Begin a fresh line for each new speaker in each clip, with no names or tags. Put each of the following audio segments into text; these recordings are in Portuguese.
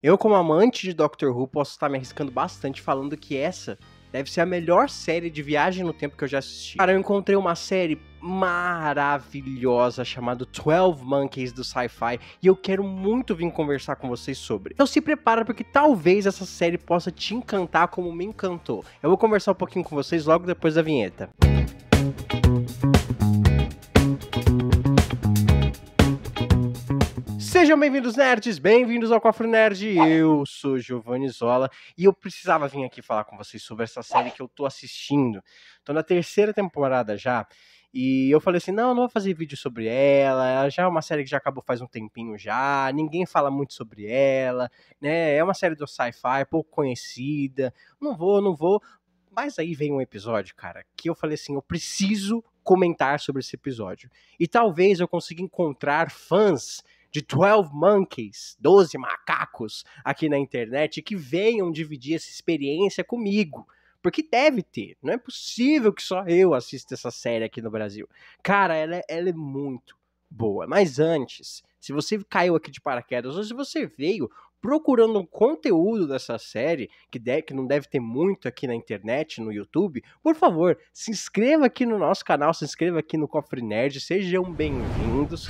Eu, como amante de Doctor Who, posso estar me arriscando bastante falando que essa deve ser a melhor série de viagem no tempo que eu já assisti. Cara, eu encontrei uma série maravilhosa chamada 12 Monkeys do Sci-Fi e eu quero muito vir conversar com vocês sobre. Então se prepara porque talvez essa série possa te encantar como me encantou. Eu vou conversar um pouquinho com vocês logo depois da vinheta. Música Sejam bem-vindos, nerds! Bem-vindos ao Cofre Nerd! Eu sou Giovanni Zola e eu precisava vir aqui falar com vocês sobre essa série que eu tô assistindo. Tô na terceira temporada já e eu falei assim: não, não vou fazer vídeo sobre ela. Ela já é uma série que já acabou faz um tempinho já. Ninguém fala muito sobre ela, né? É uma série do sci-fi, pouco conhecida. Não vou, não vou. Mas aí vem um episódio, cara, que eu falei assim: eu preciso comentar sobre esse episódio. E talvez eu consiga encontrar fãs de 12 monkeys, 12 macacos aqui na internet que venham dividir essa experiência comigo. Porque deve ter. Não é possível que só eu assista essa série aqui no Brasil. Cara, ela é, ela é muito boa. Mas antes, se você caiu aqui de paraquedas ou se você veio procurando um conteúdo dessa série, que, deve, que não deve ter muito aqui na internet, no YouTube, por favor, se inscreva aqui no nosso canal, se inscreva aqui no Cofre Nerd, sejam bem-vindos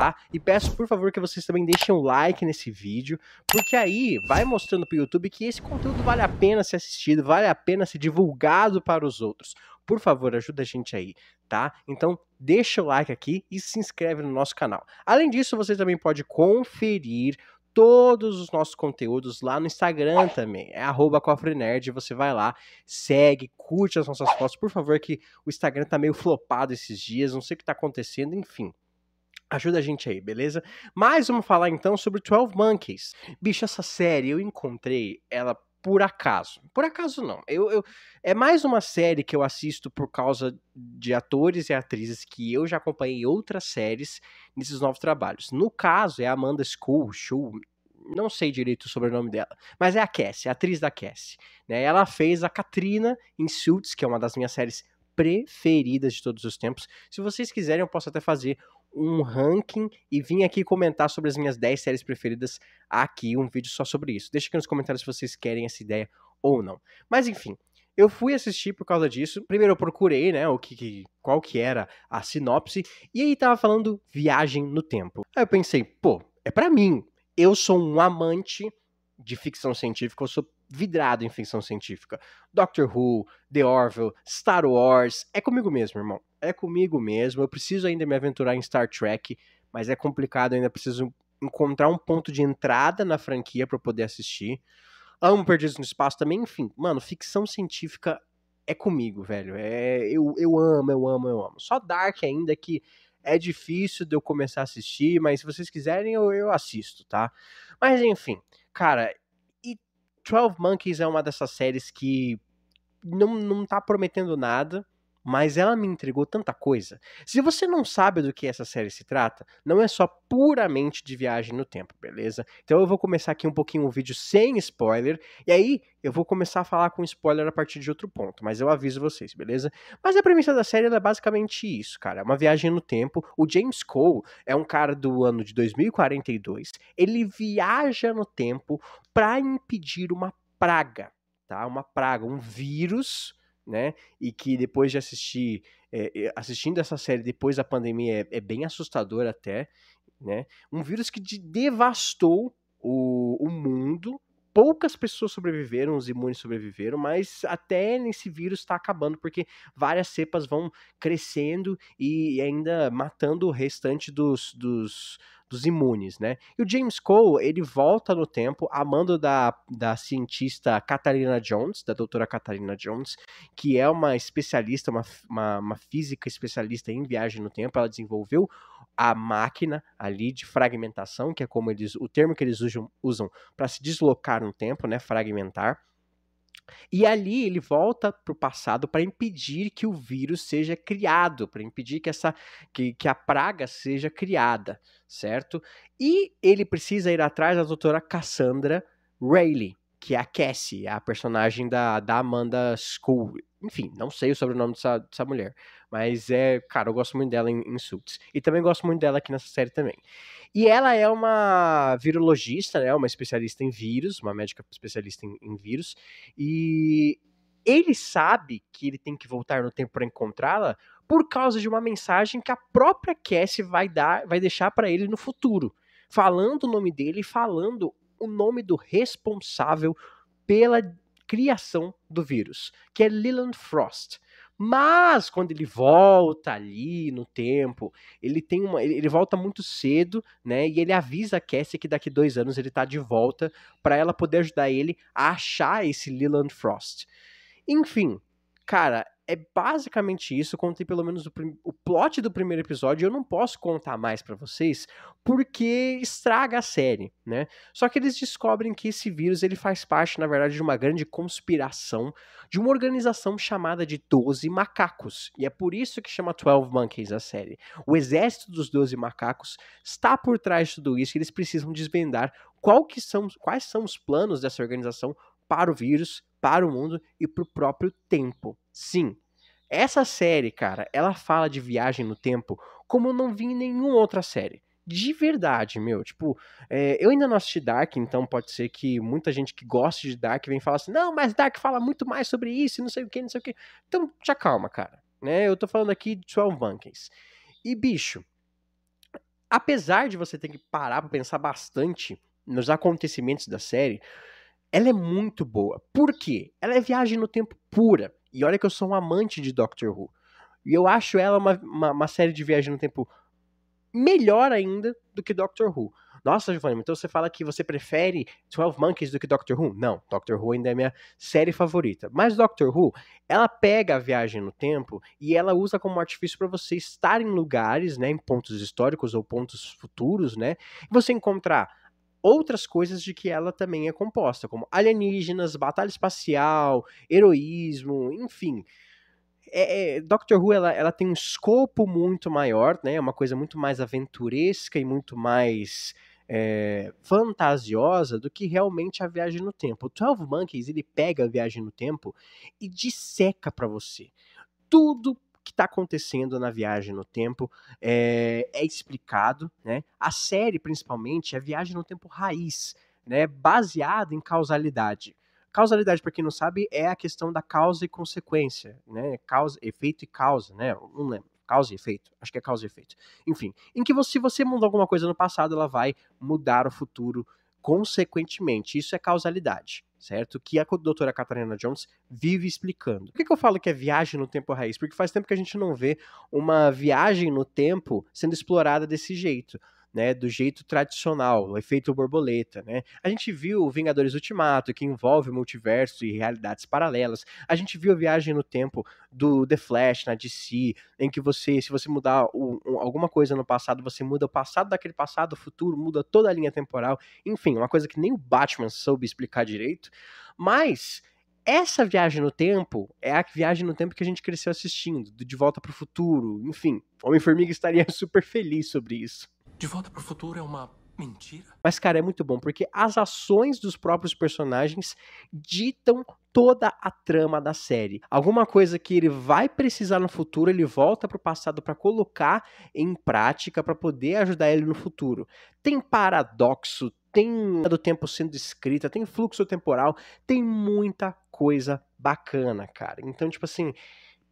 tá? E peço, por favor, que vocês também deixem um like nesse vídeo, porque aí vai mostrando pro YouTube que esse conteúdo vale a pena ser assistido, vale a pena ser divulgado para os outros. Por favor, ajuda a gente aí, tá? Então, deixa o like aqui e se inscreve no nosso canal. Além disso, você também pode conferir todos os nossos conteúdos lá no Instagram também. É arroba cofrenerd, você vai lá, segue, curte as nossas fotos. Por favor, que o Instagram tá meio flopado esses dias, não sei o que tá acontecendo, enfim. Ajuda a gente aí, beleza? Mas vamos falar então sobre 12 Monkeys. Bicho, essa série eu encontrei ela por acaso. Por acaso não. Eu, eu, é mais uma série que eu assisto por causa de atores e atrizes que eu já acompanhei outras séries nesses novos trabalhos. No caso, é a Amanda School, Show, não sei direito o sobrenome dela, mas é a Cassie, a atriz da Cassie. Né? Ela fez a Katrina em Suits, que é uma das minhas séries preferidas de todos os tempos. Se vocês quiserem, eu posso até fazer um ranking e vim aqui comentar sobre as minhas 10 séries preferidas aqui, um vídeo só sobre isso. Deixa aqui nos comentários se vocês querem essa ideia ou não. Mas enfim, eu fui assistir por causa disso. Primeiro eu procurei, né, o que, que, qual que era a sinopse, e aí tava falando viagem no tempo. Aí eu pensei, pô, é para mim. Eu sou um amante de ficção científica, eu sou vidrado em ficção científica. Doctor Who, The Orville, Star Wars, é comigo mesmo, irmão. É comigo mesmo. Eu preciso ainda me aventurar em Star Trek, mas é complicado, eu ainda preciso encontrar um ponto de entrada na franquia para poder assistir. Amo Perdidos no Espaço também, enfim. Mano, ficção científica é comigo, velho. É, eu, eu amo, eu amo, eu amo. Só Dark ainda que é difícil de eu começar a assistir, mas se vocês quiserem eu, eu assisto, tá? Mas enfim, cara, e 12 Monkeys é uma dessas séries que não, não tá prometendo nada mas ela me entregou tanta coisa. Se você não sabe do que essa série se trata, não é só puramente de viagem no tempo, beleza? Então eu vou começar aqui um pouquinho o vídeo sem spoiler, e aí eu vou começar a falar com spoiler a partir de outro ponto, mas eu aviso vocês, beleza? Mas a premissa da série é basicamente isso, cara. É uma viagem no tempo. O James Cole é um cara do ano de 2042. Ele viaja no tempo para impedir uma praga, tá? Uma praga, um vírus né? E que depois de assistir, é, assistindo essa série depois da pandemia é, é, bem assustador até, né? Um vírus que de devastou o, o mundo. Poucas pessoas sobreviveram, os imunes sobreviveram, mas até esse vírus está acabando, porque várias cepas vão crescendo e ainda matando o restante dos, dos dos imunes, né? E o James Cole, ele volta no tempo a mando da, da cientista Catarina Jones, da doutora Catarina Jones, que é uma especialista, uma, uma, uma física especialista em viagem no tempo. Ela desenvolveu a máquina ali de fragmentação, que é como eles, o termo que eles usam, usam para se deslocar no tempo, né? Fragmentar. E ali ele volta para o passado para impedir que o vírus seja criado, para impedir que, essa, que, que a praga seja criada, certo? E ele precisa ir atrás da doutora Cassandra Rayleigh, que é a Cassie, a personagem da, da Amanda School. Enfim, não sei o sobrenome dessa, dessa mulher. Mas é, cara, eu gosto muito dela em, em Suits. E também gosto muito dela aqui nessa série também. E ela é uma virologista, né? Uma especialista em vírus, uma médica especialista em, em vírus. E ele sabe que ele tem que voltar no tempo para encontrá-la por causa de uma mensagem que a própria Cassie vai dar, vai deixar para ele no futuro, falando o nome dele e falando o nome do responsável pela criação do vírus, que é Leland Frost. Mas quando ele volta ali no tempo, ele tem uma, ele, volta muito cedo, né? E ele avisa a Cassie que daqui dois anos ele tá de volta para ela poder ajudar ele a achar esse Leland Frost. Enfim, cara, é basicamente isso. Contei pelo menos o, o plot do primeiro episódio. Eu não posso contar mais para vocês porque estraga a série, né? Só que eles descobrem que esse vírus ele faz parte, na verdade, de uma grande conspiração de uma organização chamada de 12 Macacos. E é por isso que chama 12 Monkeys a série. O exército dos 12 Macacos está por trás de tudo isso e eles precisam desvendar qual que são, quais são os planos dessa organização para o vírus para o mundo e para o próprio tempo. Sim, essa série, cara, ela fala de viagem no tempo como eu não vi em nenhuma outra série. De verdade, meu. Tipo, é, eu ainda não assisti Dark, então pode ser que muita gente que gosta de Dark vem falar assim: não, mas Dark fala muito mais sobre isso, não sei o que, não sei o que. Então, te calma, cara. Né? Eu tô falando aqui de 12 Monkeys. E, bicho, apesar de você ter que parar pra pensar bastante nos acontecimentos da série, ela é muito boa. Por quê? Ela é viagem no tempo pura. E olha que eu sou um amante de Doctor Who. E eu acho ela uma, uma, uma série de viagem no tempo melhor ainda do que Doctor Who. Nossa, Giovanni, então você fala que você prefere 12 Monkeys do que Doctor Who? Não, Doctor Who ainda é minha série favorita. Mas Doctor Who, ela pega a viagem no tempo e ela usa como artifício para você estar em lugares, né, em pontos históricos ou pontos futuros, né, e você encontrar outras coisas de que ela também é composta, como alienígenas, batalha espacial, heroísmo, enfim. É, é, Doctor Who ela, ela tem um escopo muito maior, né? É uma coisa muito mais aventuresca e muito mais é, fantasiosa do que realmente a viagem no tempo. O 12 Monkeys ele pega a viagem no tempo e disseca para você tudo que está acontecendo na viagem no tempo é, é explicado, né? A série, principalmente, é a viagem no tempo raiz, né? Baseada em causalidade. Causalidade, para quem não sabe, é a questão da causa e consequência, né? Causa, efeito e causa, né? Não lembro. Causa e efeito, acho que é causa e efeito. Enfim, em que você, se você mudar alguma coisa no passado, ela vai mudar o futuro Consequentemente, isso é causalidade, certo? Que a doutora Catarina Jones vive explicando. Por que, que eu falo que é viagem no tempo raiz? Porque faz tempo que a gente não vê uma viagem no tempo sendo explorada desse jeito né, do jeito tradicional, o efeito borboleta, né? A gente viu o Vingadores Ultimato, que envolve multiverso e realidades paralelas. A gente viu a viagem no tempo do The Flash na DC, em que você, se você mudar o, alguma coisa no passado, você muda o passado daquele passado, o futuro, muda toda a linha temporal. Enfim, uma coisa que nem o Batman soube explicar direito. Mas essa viagem no tempo é a viagem no tempo que a gente cresceu assistindo, de volta para o futuro, enfim. Homem-Formiga estaria super feliz sobre isso. De Volta pro Futuro é uma mentira? Mas, cara, é muito bom, porque as ações dos próprios personagens ditam toda a trama da série. Alguma coisa que ele vai precisar no futuro, ele volta pro passado para colocar em prática para poder ajudar ele no futuro. Tem paradoxo, tem do tempo sendo escrita, tem fluxo temporal, tem muita coisa bacana, cara. Então, tipo assim,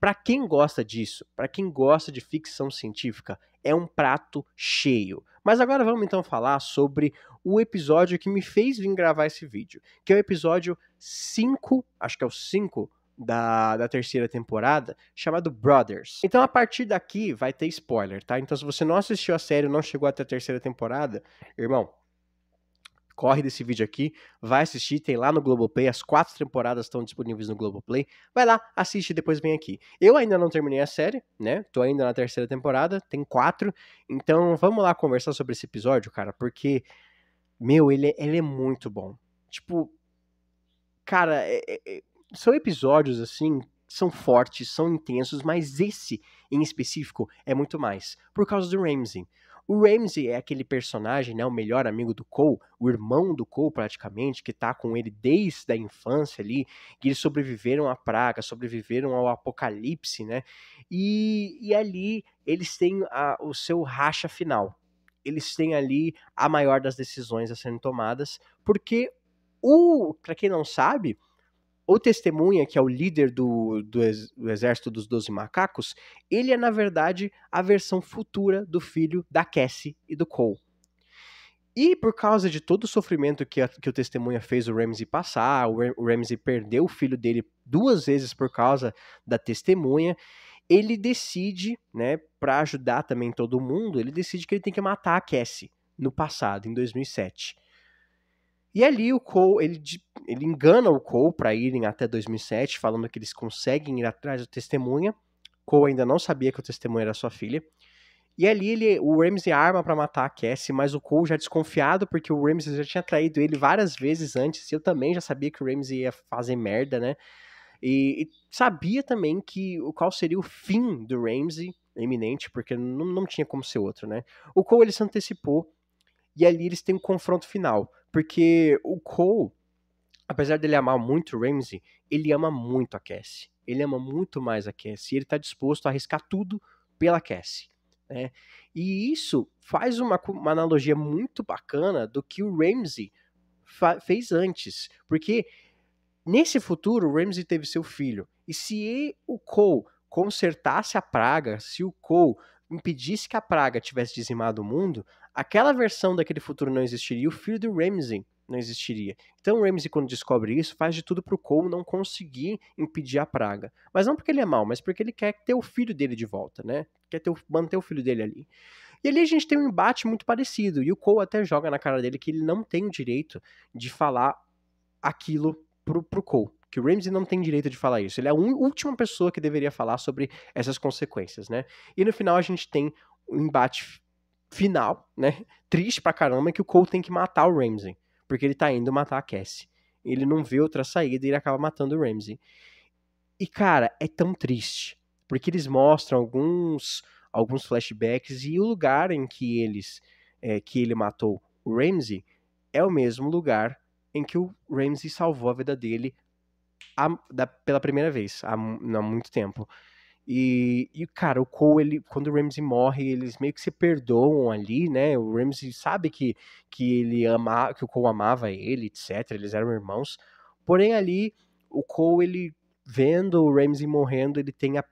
para quem gosta disso, para quem gosta de ficção científica, é um prato cheio. Mas agora vamos então falar sobre o episódio que me fez vir gravar esse vídeo, que é o episódio 5, acho que é o 5 da, da terceira temporada, chamado Brothers. Então, a partir daqui vai ter spoiler, tá? Então, se você não assistiu a série, não chegou até a terceira temporada, irmão, corre desse vídeo aqui, vai assistir, tem lá no Globoplay, as quatro temporadas estão disponíveis no Globoplay. Vai lá, assiste e depois vem aqui. Eu ainda não terminei a série, né? Tô ainda na terceira temporada, tem quatro. Então vamos lá conversar sobre esse episódio, cara, porque, meu, ele, é, ele é muito bom. Tipo, cara, é, é, é, são episódios assim são fortes, são intensos, mas esse em específico é muito mais, por causa do Ramsey. O Ramsey é aquele personagem, né, o melhor amigo do Cole, o irmão do Cole praticamente, que tá com ele desde a infância ali, que eles sobreviveram à praga, sobreviveram ao apocalipse, né? E, e ali eles têm a, o seu racha final. Eles têm ali a maior das decisões a serem tomadas, porque o, para quem não sabe, o Testemunha, que é o líder do, do, ex, do exército dos Doze Macacos, ele é, na verdade, a versão futura do filho da Cassie e do Cole. E por causa de todo o sofrimento que, a, que o Testemunha fez o Ramsey passar, o, o Ramsey perdeu o filho dele duas vezes por causa da Testemunha, ele decide, né, para ajudar também todo mundo, ele decide que ele tem que matar a Cassie no passado, em 2007. E ali o Cole, ele, ele engana o Cole para irem até 2007, falando que eles conseguem ir atrás da testemunha. Cole ainda não sabia que o testemunha era sua filha. E ali ele, o Ramsey arma para matar a Cassie, mas o Cole já desconfiado, porque o Ramsey já tinha traído ele várias vezes antes, e eu também já sabia que o Ramsey ia fazer merda, né? E, e sabia também que o qual seria o fim do Ramsey, iminente, porque não, não tinha como ser outro, né? O Cole ele se antecipou, e ali eles têm um confronto final. Porque o Cole, apesar dele amar muito o Ramsey, ele ama muito a Cassie. Ele ama muito mais a Cassie. Ele está disposto a arriscar tudo pela Cassie. Né? E isso faz uma, uma analogia muito bacana do que o Ramsey fez antes. Porque nesse futuro, o Ramsey teve seu filho. E se o Cole consertasse a praga, se o Cole impedisse que a praga tivesse dizimado o mundo, aquela versão daquele futuro não existiria, o filho do Ramsey não existiria. Então o Ramsey, quando descobre isso, faz de tudo pro Cole não conseguir impedir a praga. Mas não porque ele é mau, mas porque ele quer ter o filho dele de volta, né? Quer ter, manter o filho dele ali. E ali a gente tem um embate muito parecido, e o Cole até joga na cara dele que ele não tem o direito de falar aquilo pro, pro Cole. Que o Ramsey não tem direito de falar isso. Ele é a última pessoa que deveria falar sobre essas consequências, né? E no final a gente tem um embate final, né? Triste pra caramba, que o Cole tem que matar o Ramsey. Porque ele tá indo matar a Cassie. Ele não vê outra saída e ele acaba matando o Ramsey. E, cara, é tão triste. Porque eles mostram alguns, alguns flashbacks e o lugar em que eles é, que ele matou o Ramsey é o mesmo lugar em que o Ramsey salvou a vida dele a, da, pela primeira vez, há, há muito tempo. E, e, cara, o Cole, ele, quando o Ramsey morre, eles meio que se perdoam ali, né? O Ramsey sabe que, que ele ama, que o Cole amava ele, etc. Eles eram irmãos. Porém, ali, o Cole, ele vendo o Ramsey morrendo, ele tem a,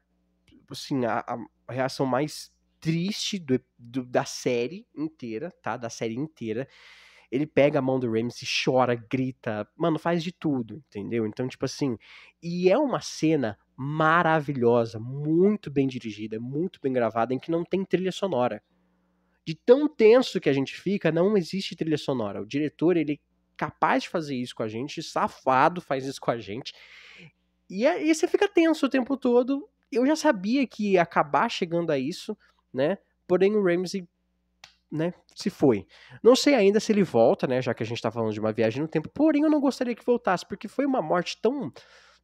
assim, a, a reação mais triste do, do, da série inteira, tá? Da série inteira ele pega a mão do Ramsey, chora, grita, mano, faz de tudo, entendeu? Então, tipo assim, e é uma cena maravilhosa, muito bem dirigida, muito bem gravada, em que não tem trilha sonora. De tão tenso que a gente fica, não existe trilha sonora. O diretor, ele é capaz de fazer isso com a gente, safado faz isso com a gente. E aí é, você fica tenso o tempo todo. Eu já sabia que ia acabar chegando a isso, né? Porém, o Ramsey né, se foi. Não sei ainda se ele volta, né, já que a gente está falando de uma viagem no tempo, porém eu não gostaria que voltasse, porque foi uma morte tão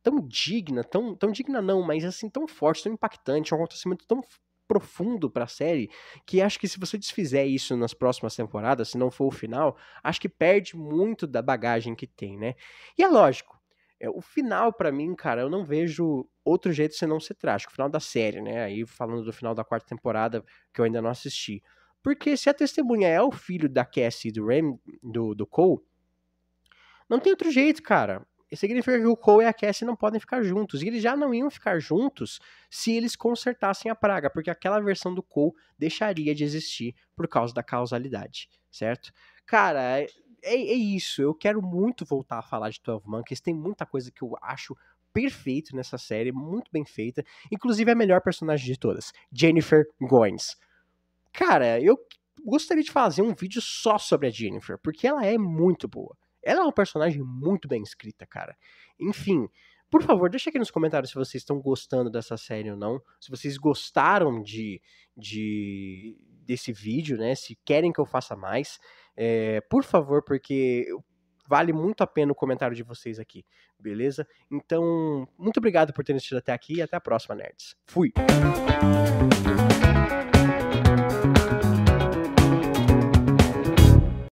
tão digna, tão, tão digna não, mas assim, tão forte, tão impactante, um acontecimento tão profundo para a série, que acho que se você desfizer isso nas próximas temporadas, se não for o final, acho que perde muito da bagagem que tem, né? E é lógico, é, o final para mim, cara, eu não vejo outro jeito senão ser trágico, o final da série, né? Aí falando do final da quarta temporada, que eu ainda não assisti. Porque se a testemunha é o filho da Cassie do, Ram, do, do Cole, não tem outro jeito, cara. Isso significa que o Cole e a Cassie não podem ficar juntos. E eles já não iam ficar juntos se eles consertassem a praga, porque aquela versão do Cole deixaria de existir por causa da causalidade, certo? Cara, é, é, é isso. Eu quero muito voltar a falar de 12 Monkeys. Tem muita coisa que eu acho perfeito nessa série, muito bem feita. Inclusive, a melhor personagem de todas, Jennifer Goins. Cara, eu gostaria de fazer um vídeo só sobre a Jennifer, porque ela é muito boa. Ela é uma personagem muito bem escrita, cara. Enfim, por favor, deixa aqui nos comentários se vocês estão gostando dessa série ou não. Se vocês gostaram de, de desse vídeo, né? Se querem que eu faça mais. É, por favor, porque vale muito a pena o comentário de vocês aqui, beleza? Então, muito obrigado por terem assistido até aqui e até a próxima, nerds. Fui!